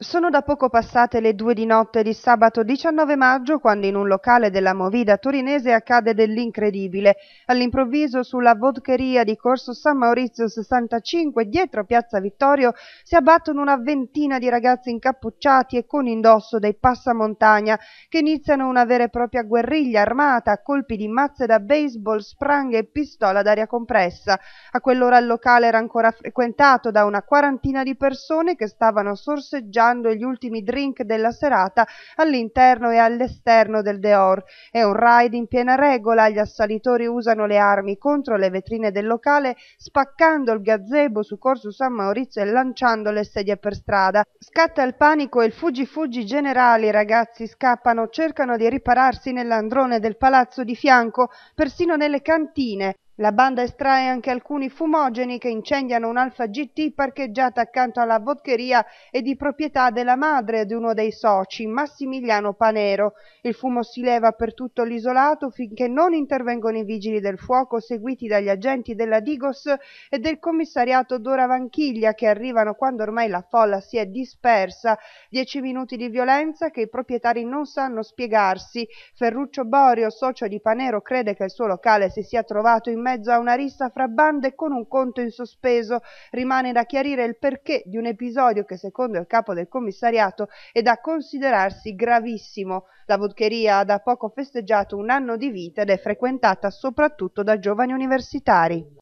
Sono da poco passate le due di notte di sabato 19 maggio quando in un locale della Movida torinese accade dell'incredibile. All'improvviso sulla vodcheria di Corso San Maurizio 65 dietro Piazza Vittorio si abbattono una ventina di ragazzi incappucciati e con indosso dei passamontagna che iniziano una vera e propria guerriglia armata a colpi di mazze da baseball, spranghe e pistola d'aria compressa. A quell'ora il locale era ancora frequentato da una quarantina di persone che stavano sorseggiando preparando gli ultimi drink della serata all'interno e all'esterno del Deor. È un raid in piena regola, gli assalitori usano le armi contro le vetrine del locale, spaccando il gazebo su Corso San Maurizio e lanciando le sedie per strada. Scatta il panico e il fuggi-fuggi generale, i ragazzi scappano, cercano di ripararsi nell'androne del palazzo di fianco, persino nelle cantine. La banda estrae anche alcuni fumogeni che incendiano un'Alfa GT parcheggiata accanto alla vodcheria e di proprietà della madre di uno dei soci, Massimiliano Panero. Il fumo si leva per tutto l'isolato finché non intervengono i vigili del fuoco seguiti dagli agenti della Digos e del commissariato Dora Vanchiglia che arrivano quando ormai la folla si è dispersa. Dieci minuti di violenza che i proprietari non sanno spiegarsi. Ferruccio Borio, socio di Panero, crede che il suo locale si sia trovato in mezzo a una rissa fra bande con un conto in sospeso. Rimane da chiarire il perché di un episodio che secondo il capo del commissariato è da considerarsi gravissimo. La vodcheria ha da poco festeggiato un anno di vita ed è frequentata soprattutto da giovani universitari.